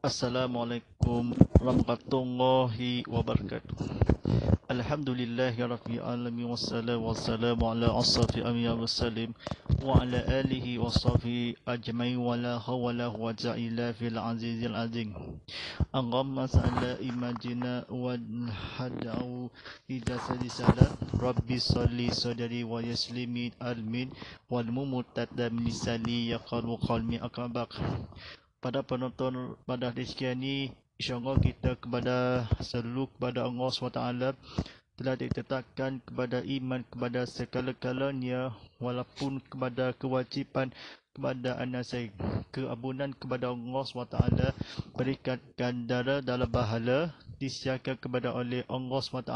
Assalamualaikum warahmatullahi wabarakatuh. Alhamdulillahirabbil alamin wassalatu wassalamu ala asrafil anbiya'i wal mursalin wa ala alihi washabi ajma'in wa la hawla wa la quwwata fil azizil azim. Allahumma salli imajina wa hadau ida sadisala rabbi salli sadri wa yaslimi almin wal mumtada min lisani yaqulu qalmi akabak pada penonton pada hari ini insyaallah kita kepada seluruh kepada Allah SWT telah ditetapkan kepada iman kepada segala-galanya walaupun kepada kewajipan kepada anasai saya keabunan kepada Allah SWT berikan ganda dalam bahala disiarkan kepada oleh Allah SWT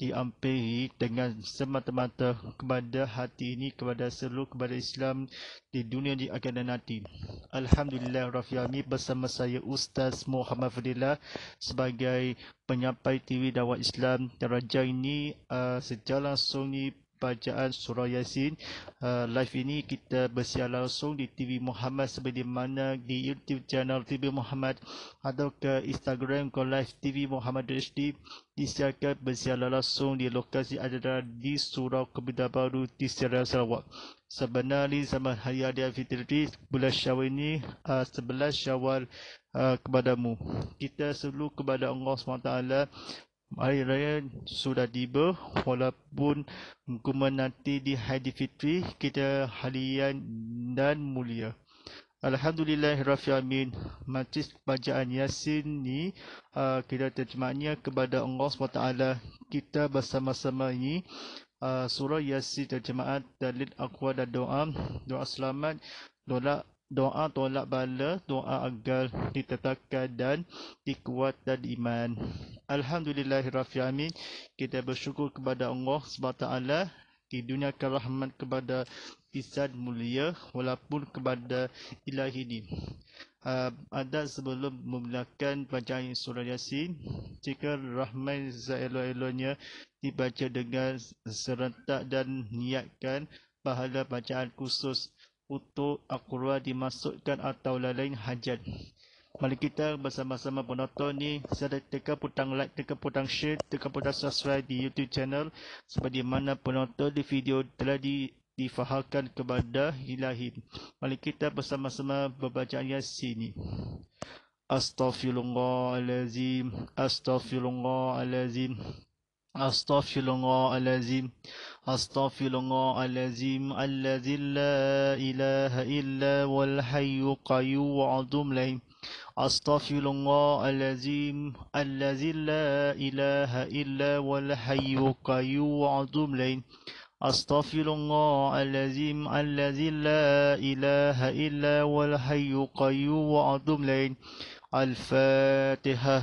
diampiri dengan semata-mata kepada hati ini, kepada seluruh kepada Islam di dunia di akan dan nanti. Alhamdulillah Rafiami bersama saya Ustaz Muhammad Fadilah sebagai penyampai TV Dawah Islam Raja ini uh, ah, secara langsung ini bacaan surah Yasin. Uh, live ini kita bersiar langsung di TV Muhammad seperti mana di YouTube channel TV Muhammad atau ke Instagram ke live TV Muhammad HD disiarkan bersiar langsung di lokasi adalah di Surau Kebidah Baru di Sierra Sarawak. Sebenarnya zaman Hari Adia Fitri bulan Syawal ini uh, 11 Syawal uh, kepadamu. Kita selalu kepada Allah SWT hari raya sudah tiba walaupun hukuman nanti di Haji Fitri kita halian dan mulia. Alhamdulillah Rafi Amin Majlis Bajaan Yasin ni uh, kita terjemahnya kepada Allah SWT kita bersama-sama ini uh, surah Yasin terjemahan dalil akwa dan doa doa selamat doa doa tolak bala, doa agar ditetapkan dan dikuatkan iman. Alhamdulillahirrahmanirrahim. Kita bersyukur kepada Allah SWT. Di dunia rahmat kepada isad mulia walaupun kepada ilahi ini. Uh, ah, ada sebelum memulakan bacaan surah Yasin, jika rahmat zailo-elonya dibaca dengan serentak dan niatkan pahala bacaan khusus untuk akura dimasukkan atau lain-lain hajat. Mari kita bersama-sama penonton ni. Saya tekan butang like, tekan butang share, tekan butang subscribe di YouTube channel. Seperti mana penonton di video telah di difahalkan kepada ilahim. Mari kita bersama-sama berbacaan yasin ni. Astaghfirullahalazim. Astaghfirullahalazim. أستغفر الله العظيم أستغفر الله العظيم الذي لا إله إلا هو الحي القيوم وعظم لي أستغفر الله العظيم الذي لا إله إلا هو الحي القيوم وعظم لي أستغفر الله العظيم الذي لا إله إلا هو الحي القيوم وعظم لي الفاتحة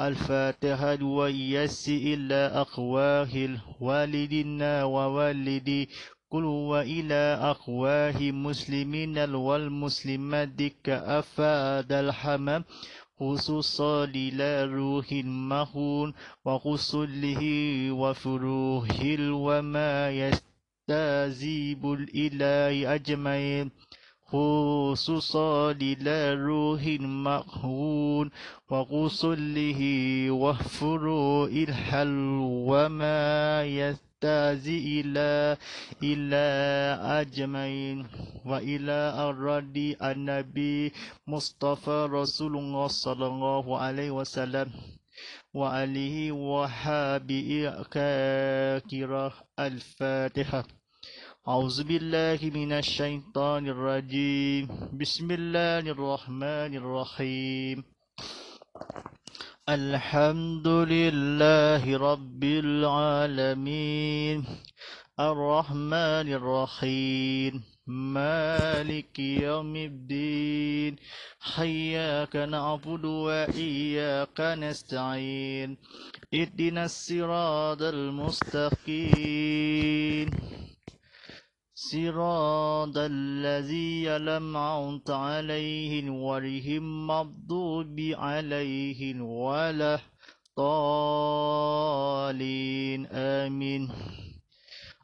الفاتحة ويس إلا أقواه الوالدنا ووالدي قل وإلى أقواه مسلمين والمسلمات كأفاد الحمام خصوصا لروح مهون وغسله وفروه وما يستازيب الإله أجمعين خصوصا للروح المقهون وقصله واهفروا الحل وما يستازي إلى إلى أجمعين وإلى الرد النبي مصطفى رسول الله صلى الله عليه وسلم وآله وحابئ كاكرة الفاتحة أعوذ بالله من الشيطان الرجيم بسم الله الرحمن الرحيم الحمد لله رب العالمين الرحمن الرحيم مالك يوم الدين حياك نعبد وإياك نستعين اهدنا الصراط المستقيم صراط الذي لم عنت عليه ورهم مضوب عليه ولا طالين آمين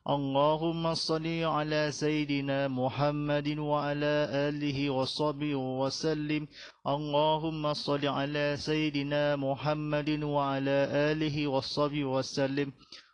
اللهم صل على سيدنا محمد وعلى آله وصحبه وسلم اللهم صل على سيدنا محمد وعلى آله وصحبه وسلم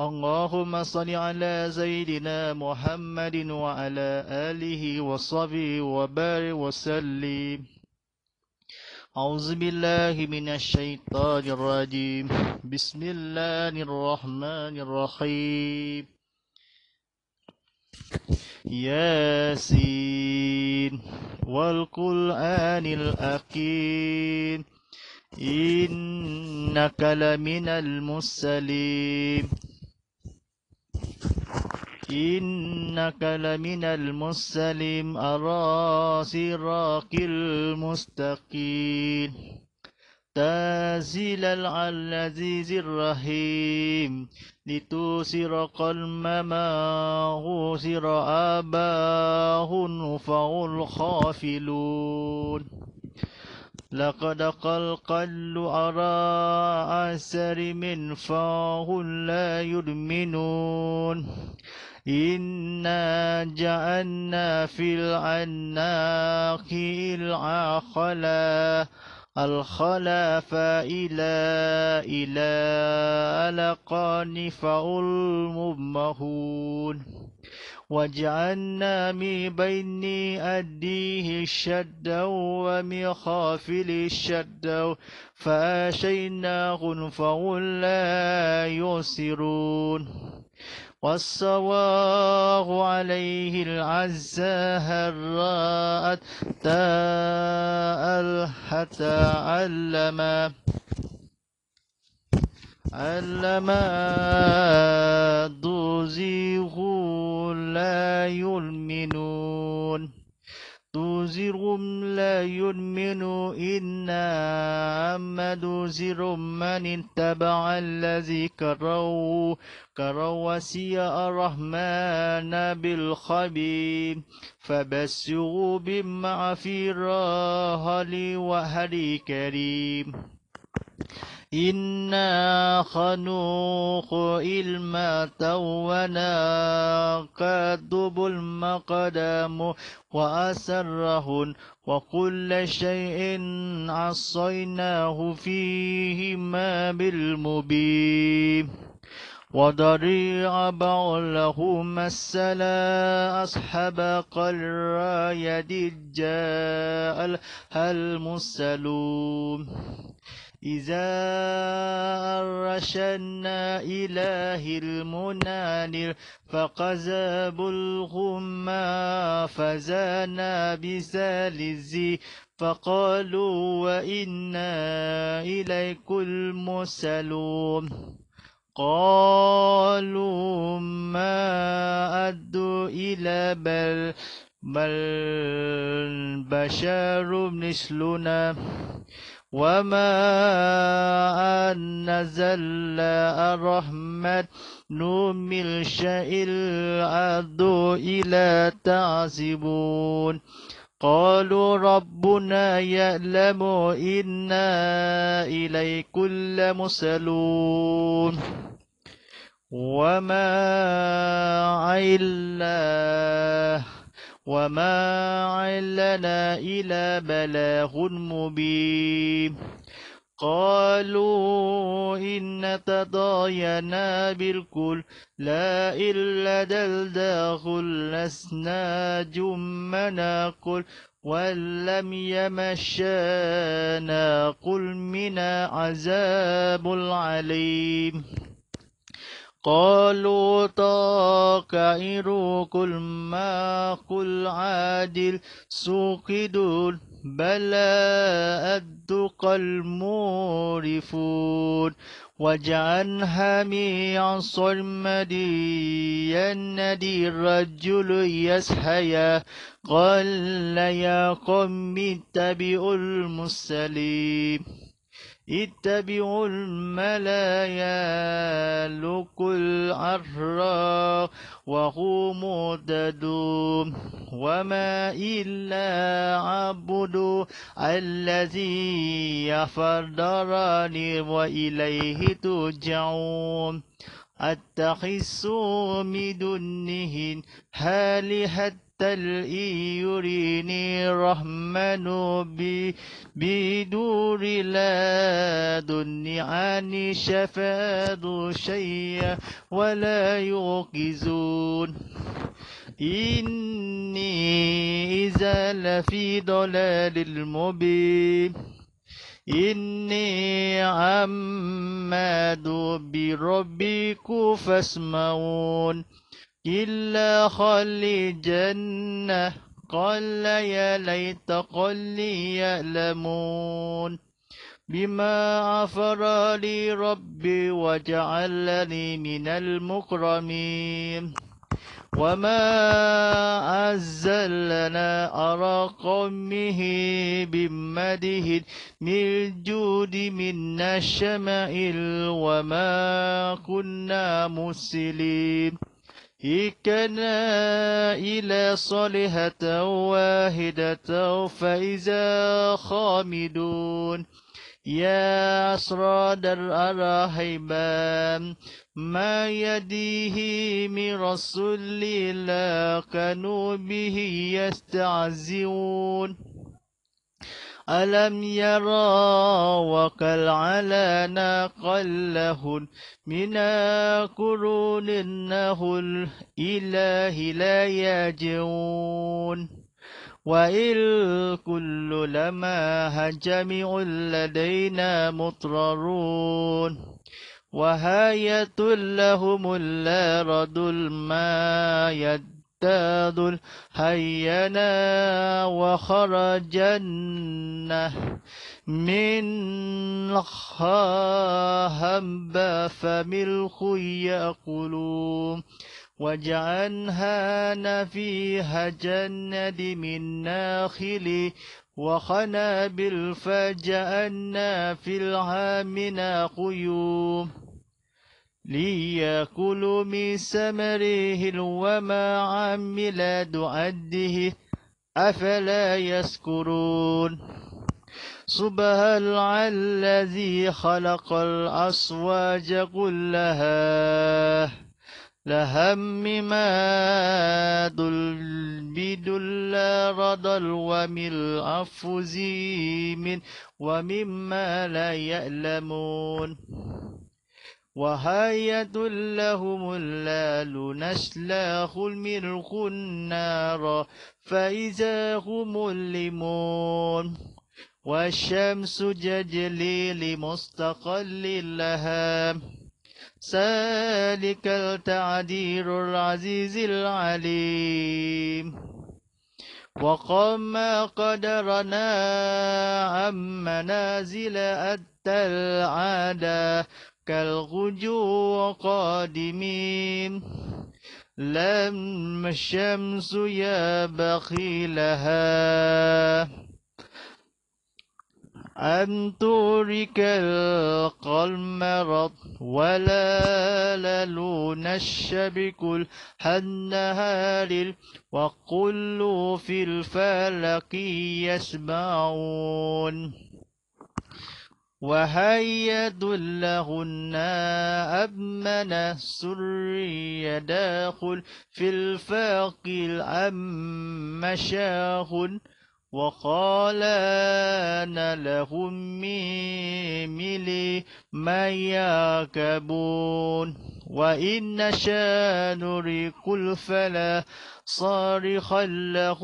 اللهم صل على سيدنا محمد وعلى آله وصحبه وبارك وسلم أعوذ بالله من الشيطان الرجيم بسم الله الرحمن الرحيم ياسين والقرآن الأكيد إنك لمن المرسلين إنك لمن المسلم أرى صراك المستقيم تازل العزيز الرحيم لتوسر قلما ما غوسر آباه فهم الخافلون لقد قلق على أسر من فاه لا يدمنون إنا جعلنا في العناق العقلا الخلا فإلى إلى ألقان فألمهون وجعلنا من بين أديه الشد ومن خافل الشد فأشيناهم فهم لا يسرون والصواغ عليه العزة هرأت تاء الحتى علما علم تزيغ لا يؤمنون تزيغ لا يؤمنوا إنا أما تزيغ من اتبع الذي كروا كروا سيء الرحمن بالخبيب فبسغوا بمعفرة هلي وهلي كريم إنا خنوق تونا ونكتب المقدام وأسره وكل شيء عصيناه فيهما بالمبين وضريع بعلهما مسلا أصحاب قراية جاء المرسلون إذا أرشنا إله المنانر فقذاب الغمى فزانا بسالزي فقالوا وإنا إليكم المسلوم قالوا ما أدوا إلى بل بل بشر مثلنا وما أنزل الرحمة من شيء العدو إلى تعزبون قالوا ربنا يعلم إنا إليكم مسلون وما إلا وما علنا إلى بلاغ مبين قالوا إن تضاينا بالكل لا إلا دلداغ لسنا جمنا قل ولم يمشانا قل منا عذاب العليم قالوا كل ما قل عادل سوقدون بلى أدق المورفون وجعلها من صرمدي ينادي الرجل يسهيا قال يا قوم اتبعوا المرسلين اتبعوا الملايا لقوا العرى وهو مدد وما إلا عبد الذي يفردرني وإليه ترجعون أتخذوا من دونه تلئي يريني الرحمن بدور لا دني عني شفاد شيئا ولا يوقظون إني إذا لفي ضلال المبين إني عماد بربك فاسمعون إلا خلي جنة قال يا ليت قلي يعلمون بما غفر لي ربي وجعلني من المكرمين وما أزلنا أرى قومه بمده من جود من الشمائل وما كنا مسلمين إكنا إلى صالحة واحدة فإذا خامدون يا أسراد الأرحبان ما يديه من رسول الله كانوا به يستعزون ألم يرى وقل على ناقل لهن من قرون إنه الإله لا يجون وإل كل لما جميع لدينا مطررون وهاية لهم الأرض الماء يد معتاد هينا وخرجنا من خهب فملخ يقولون وجعلها نفيها جنة من ناخل وخنا بالفجأنا في العامنا قيوم ليأكلوا من ثمره وما عمل عده أفلا يذكرون سبحان الذي خلق الأصواج كلها لهم ما بدل رضل ومن من ومما لا يعلمون وهاية لهم اللال نسلاخ الملق النار فإذا هم الليمون والشمس تجلي لمستقل لها ذلك التعدير العزيز العليم وقم قدرنا عن منازل أتى العادة كالغجو قادمين لما الشمس يا بخيلها أن ترك القمر ولا للون الشبك النهار وكل في الفلك يسمعون وهيا لهن أبمن سري داخل في الفاق الأم وقال وقالان لهم ميملي ما يركبون وإن شانرك الفلا صارخا له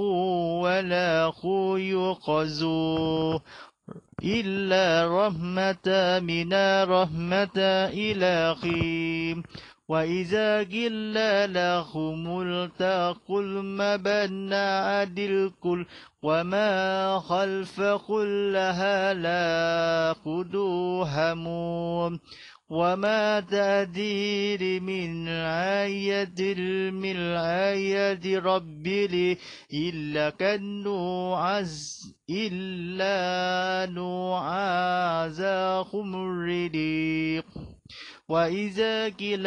ولا خيقزوه إلا رحمة منا رحمة إلى خيم وإذا قل لهم التقوا المبنى عدل كل وما خلف كلها لا قدوهم وما تأتير من آية من آية ربي إلا كانوا عز إلا خُمْرِ الرِّدِيقُ وإذا قيل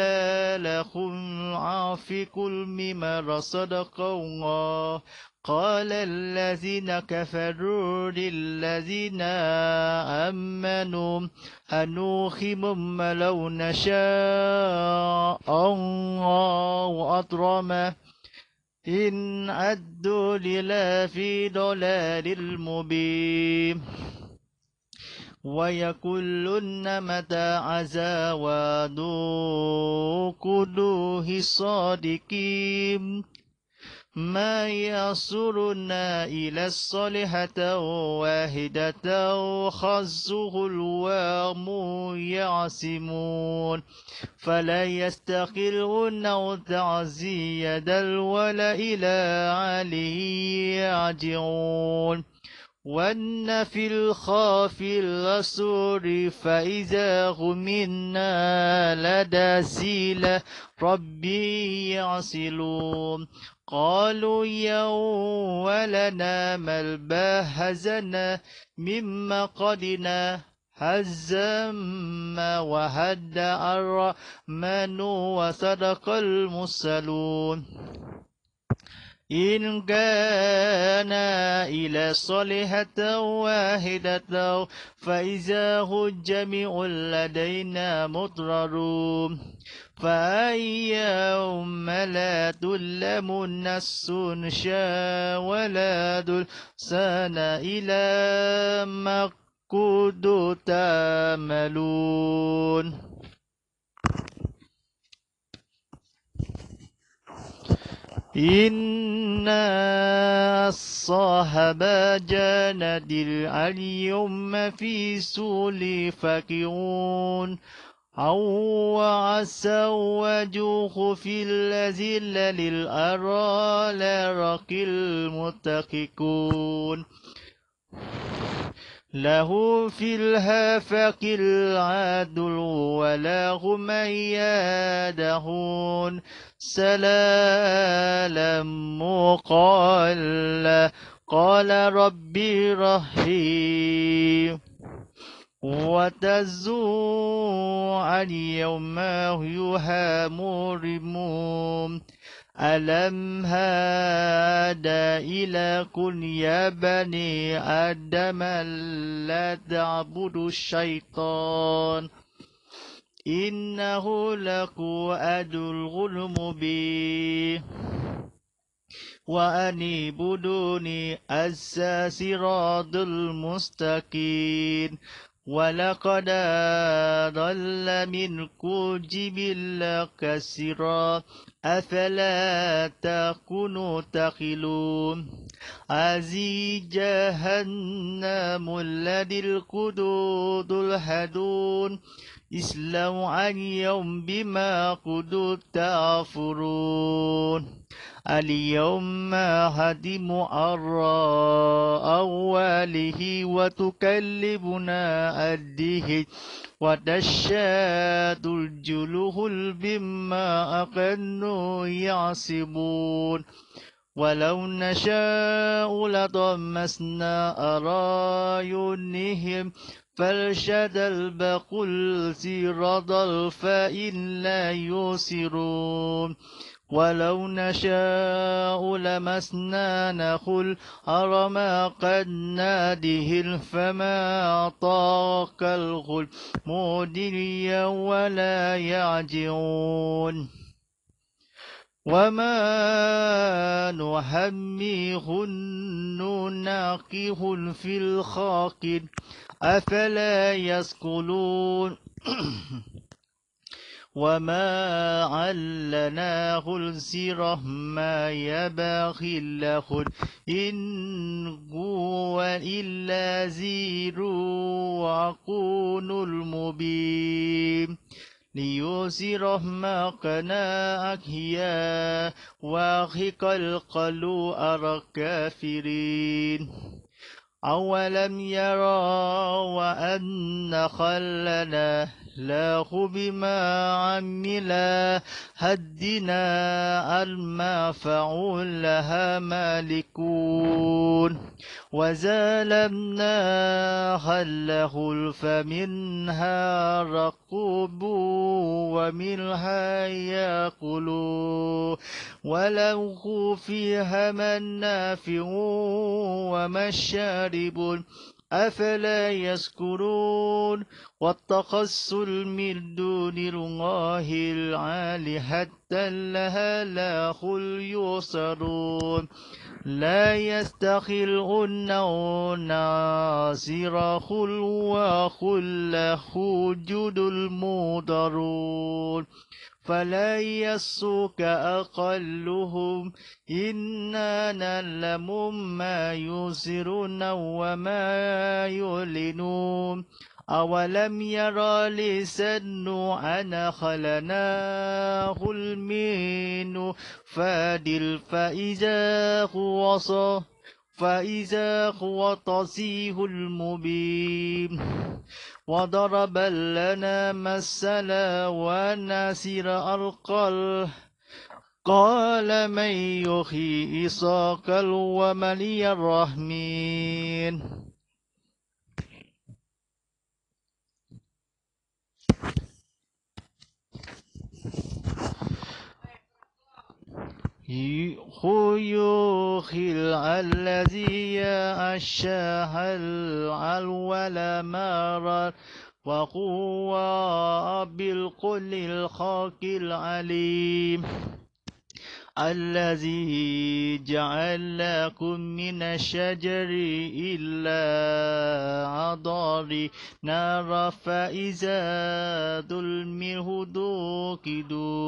لهم عافقوا الممر صدق الله قال الذين كفروا للذين آمنوا أنوخم لو نشاء الله أطرم إن أدوا للا في ضلال المبين ويكلن متى عزا وذوقوا الصادقين ما يصلنا إلى الصالحة واحدة خزه الوام يعسمون فلا يستقلون أو تعزي يدا ولا إلى عليه يرجعون وأن في الخاف الرسول فإذا غمنا لدى سيلة ربي يعسلون قالوا يا ولنا ما الباهزنا مما قدنا هزم وهد الرحمن وصدق المرسلون إن كان إلى صالحة واحدة فإذا هو جميع لدينا مضررون يوم لا تلم النس شاء ولا دلسان إلى ما تاملون تعملون إن الصهب جند اليوم في سول فكيون أو وعسى وجوه في الذل رق المتقكون له في الهافق العدل وله من يادهون سلام قال قال ربي رحيم وتزو أن يوم أيها مرموم ألم هاد إلى كن يا بني آدم لا تعبدوا الشيطان إنه لك أدو بي وأني بدوني أساس راض المستقيم ولقد أضل منكم جبلا كثيرا أفلا تكونوا تخلون أزي جهنم الذي القدود الهدون عن اليوم بما كنتم تغفرون اليوم هدم أراء أوله وتكلمنا أديه وتشاد الجلوه بما أقنوا يعصبون ولو نشاء لطمسنا أرايونهم فالشد البقل سرد الفائن لا يسرون ولو نشاء لمسنا نخل أرما قد ناده فما طاق الغل مودريا ولا يعجعون وما نحميه ناقه في الخاقد أفلا يسكلون وما علناه السر ما يبغي له إن هو إلا زير وعقون المبين ليسر ما قناعك يا واخق أرى الكافرين أولم يروا وأن خلنا الله بما عملا هدنا ألما لها مالكون وزالمناها له فمنها رقوب ومنها ولو وله فيها منافع ومشارب أفلا يذكرون واتخذوا من دون الله العالي حتى لها لا خل يبصرون لا يستخلون ناصر خل وخل خجد المضرون فلا يسوك أقلهم إنا نعلم ما يسرون وما يعلنون أولم يرى لسن أنا خلناه المين فادل فإذا هو صه فإذا هو تصيه المبين وضرب لنا مثلا ونسر القلب قال من يحيي إساقل ومن الرحمين خيوخي الذي أشاها الأول مرة وقوى بالقل الخاك العليم الذي جعل لكم من الشجر إلا عضاري نار فإذا ظلمه دوكدو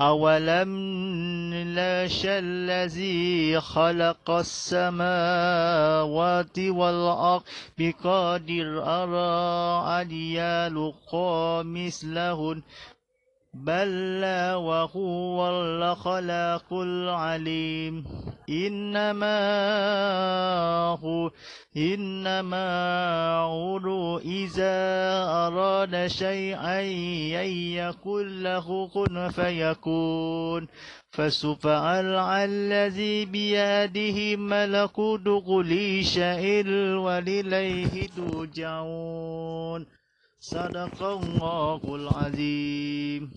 أولم نلاش الذي خلق السماوات والأرض بقادر أرى أن يلقى مثلهن لا وهو الخلاق العليم إنما هو إنما عرو إذا أراد شيئا أن يكون له كن فيكون فسبحان الذي بيده ملكوت كل شيء وإليه ترجعون صدق الله العظيم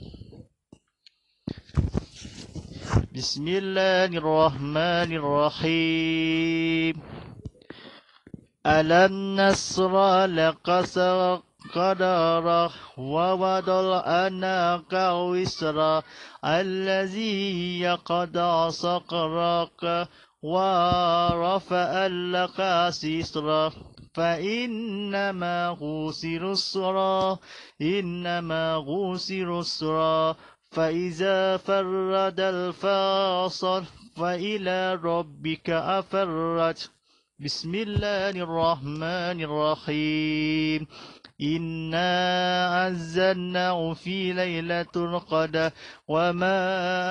بسم الله الرحمن الرحيم ألم نسرى لك قدر ووضع أناك وسرا الذي يقضى صقرك ورفع لك سسرك فإنما غسر الصرا إنما غسر الصرا فإذا فرد الفاصل فإلى ربك أفرد بسم الله الرحمن الرحيم إنا أنزلناه في ليلة القدر وما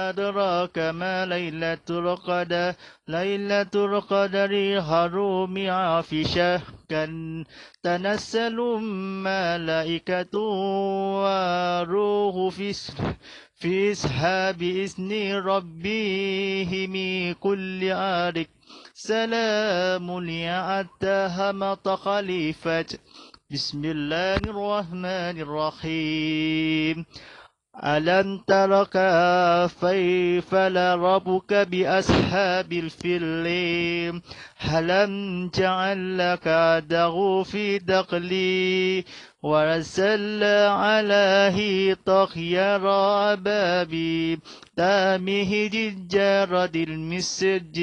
أدراك ما ليلة القدر ليلة القدر حروم عافشة كان تنسل ملائكة وروح في في إسحاب إذن ربهم كل عارك سلام يا همط خليفة بسم الله الرحمن الرحيم ألم تر كيف ربك بأصحاب الفيل هلم جعل لك عده في دقلي ورسل عليه طخير أبابي تامه ججر المسج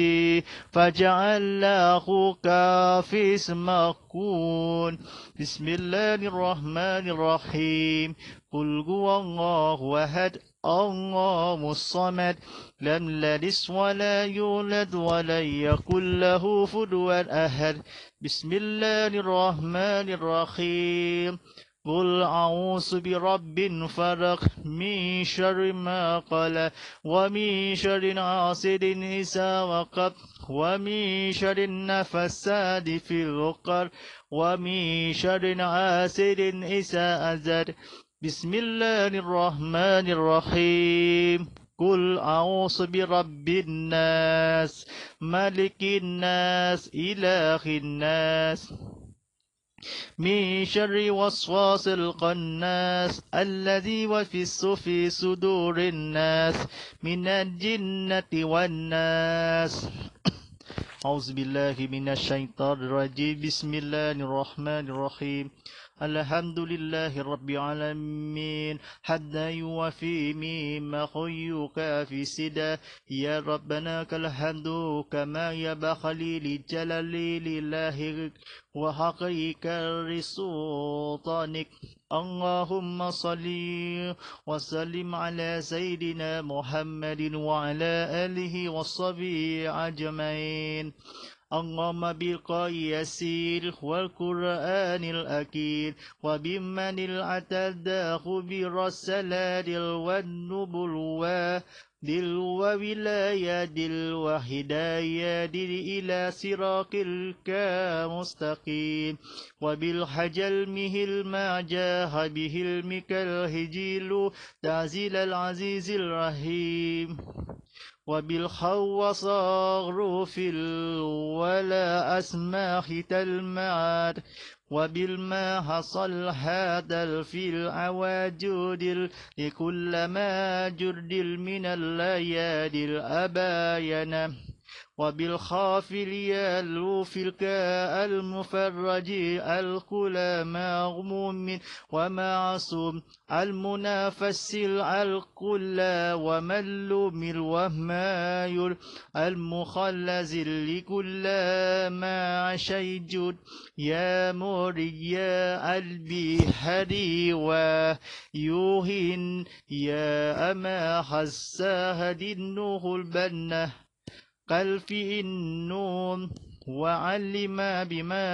له كافيس مكون بسم الله الرحمن الرحيم قل هو الله أحد الله الصمد لم يلد ولا يولد ولن يكن له فدوا أهد بسم الله الرحمن الرحيم قل أعوذ برب فرق من شر ما قال ومن شر حاسد إذا وقب ومن شر النفسات في العقد ومن شر حاسد إذا أزد بسم الله الرحمن الرحيم قل أعوذ برب الناس ملك الناس إله الناس من شر وسواس القناس الذي وفس في صدور الناس من الجنة والناس أعوذ بالله من الشيطان الرجيم بسم الله الرحمن الرحيم الحمد لله رب العالمين حتى يوفي مما خيك في سدا يا ربنا كالحمد كما يبخلي لجلال لله وحقيك لسلطانك اللهم صل وسلم على سيدنا محمد وعلى آله وصحبه أجمعين اللهم بقي يسير والقرآن الأكيد وبمن العتد السلال والنبلوة دل وولاية دل وهداية دل إلى الكا مستقيم وبالحجل مه المعجاه به المك الهجيل تعزيل العزيز الرحيم وبالخو صغر في الولا أسماح تلمعات وبالما حصل هذا في العواجود لكل ما جرد من الليالي الأباينه وبالخافلي الروف الكاء المفرج القلى مغموم ومعصوم المنافس القلى وملوم الوهمايل المخلز لكل ما عشيج يا مري يا هدي ويوهن يا أما حساها دنه البنه في النون وعلم بما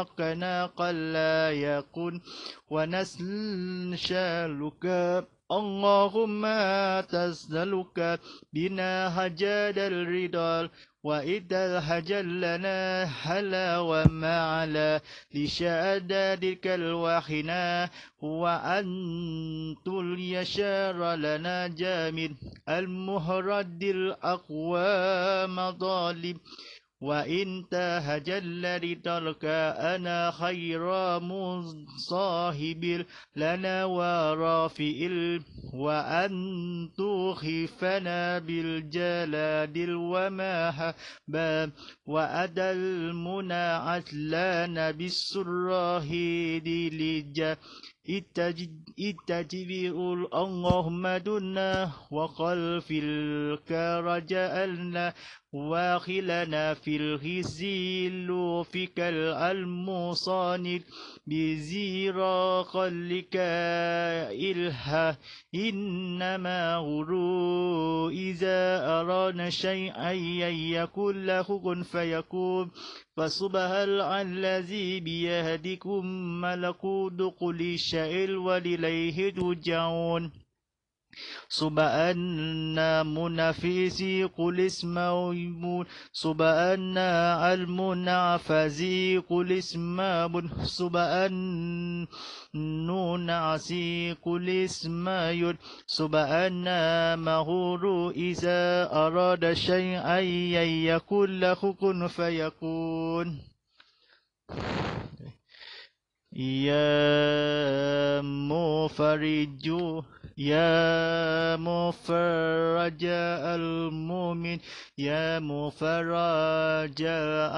أقنا قل لا يكن ونسل شالك اللهم تسألك بنا حجاد الرضا وإذا الحجل لنا هلا وما على لشهادتك الواحنا وأن اليشار لنا جامد المهرد الأقوى مظالم وإن جل لترك أنا خير صاحب لنا ورافئ وأن تخفنا بالجلاد وما هبا وأدى المنى عسلان بالسراه لجا اتجبئ اللهم دنا وقل في الكرج واخلنا في الخزي لوفك المصاند بزيرا خلك إلها إنما غرو إذا أرانا شيئا يكون له كن فيكون فسبحان الذي بيهدكم ملكود كل شيء ولليه ترجعون صب أنا منافسي قل اسم صب أنا المنافسي قل اسم صب أن نون عسي قل اسم يد صب أنا مهور إذا أراد شيئا يكون له كن فيكون يا مفرجو يا مفرج المؤمن يا مفرج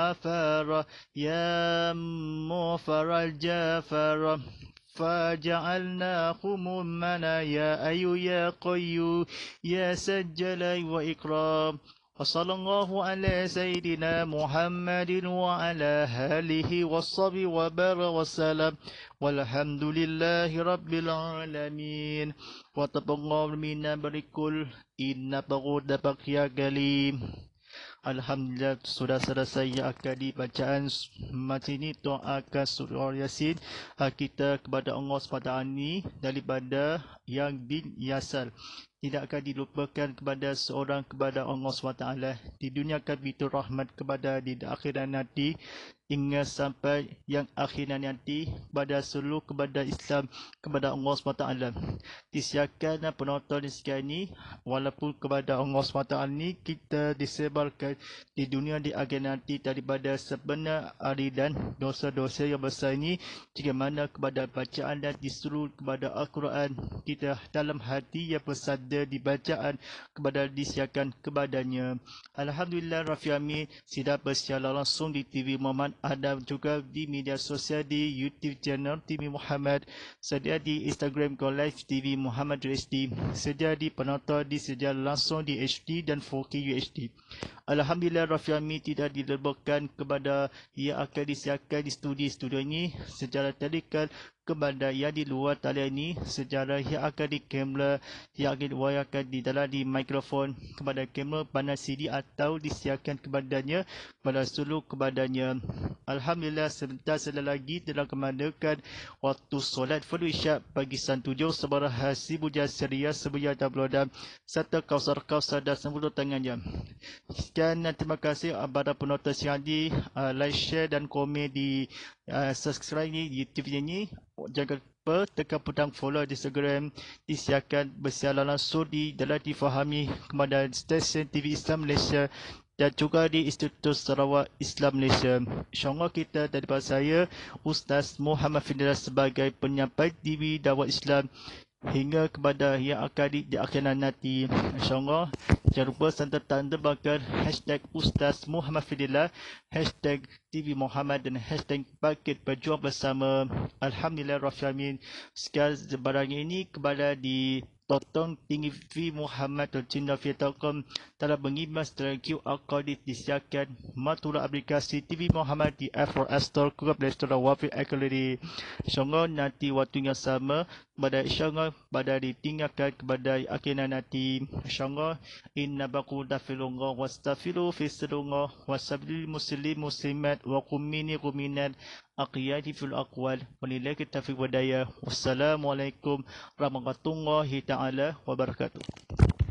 أفر يا مفرج فر فجعلنا منا يا أيو يا قيو يا سجل وإكرام وصلى الله على سيدنا محمد وعلى آله وصحبه وبر وسلم والحمد لله رب العالمين وتبغض منا بركل إن بغض بقيا قليم Alhamdulillah sudah selesai yang akan dibacaan mati ini doakan surah Yasin ah, kita kepada Allah ini daripada Yang bin Yasal tidak akan dilupakan kepada seorang kepada Allah SWT di dunia kan itu rahmat kepada di akhirat nanti hingga sampai yang akhirnya nanti pada seluruh kepada Islam kepada Allah SWT disiarkan dan penonton di sekian ini walaupun kepada Allah SWT ini kita disebarkan di dunia di akhir nanti daripada sebenar hari dan dosa-dosa yang besar ini jika mana kepada bacaan dan disuruh kepada Al-Quran kita dalam hati yang bersada di bacaan kepada disiarkan kepadanya Alhamdulillah Rafi Amin sidap bersiala langsung di TV Muhammad ada juga di media sosial di YouTube channel TV Muhammad, sedia di Instagram Go Live TV Muhammad HD, sedia di penonton di sedia langsung di HD dan 4K UHD. Alhamdulillah Rafi Ami tidak dilebokkan kepada ia akan disiarkan di studi-studio ini secara telekal kepada yang di luar talian ini secara yang akan di kamera yang akan diwayakan di dalam di mikrofon kepada kamera pada CD atau disiarkan kepadanya pada seluruh kepadanya Alhamdulillah sebentar sekali lagi telah kemandakan waktu solat Fadu Isyak bagi San Tujuh sebarang hasil buja seria sebuah tabloidan serta kawasan-kawasan dan sembuh tangannya Sekian dan terima kasih kepada penonton yang di uh, like, share dan komen di uh, subscribe ni YouTube ini jangan lupa tekan butang follow di Instagram disiarkan bersiaran langsung di dalam difahami kemudian stesen TV Islam Malaysia dan juga di Institut Sarawak Islam Malaysia. InsyaAllah kita daripada saya, Ustaz Muhammad Fidelah sebagai penyampai TV Dawat Islam hingga kepada yang akan di akhirat nanti insyaallah jangan lupa santai tanda bakar hashtag Ustaz dan hashtag Bersama Alhamdulillah Rafiamin Amin sekarang sebarang ini kepada di Tonton tinggi fi Muhammad dan Cina Vietnam telah mengimbas dalam QR Code disiarkan matulah aplikasi TV Muhammad di Apple App Store kurang Play Store dan Wafi Akhlari. Sungguh nanti waktu yang sama pada Syangga pada ditinggalkan kepada akhirnya nanti Syangga inna baku dafilunga wastafilu fisilunga wasabili muslim muslimat wa kumini kuminat aqiyati fil aqwal walillahi taufiq wa wassalamu alaikum warahmatullahi taala wabarakatuh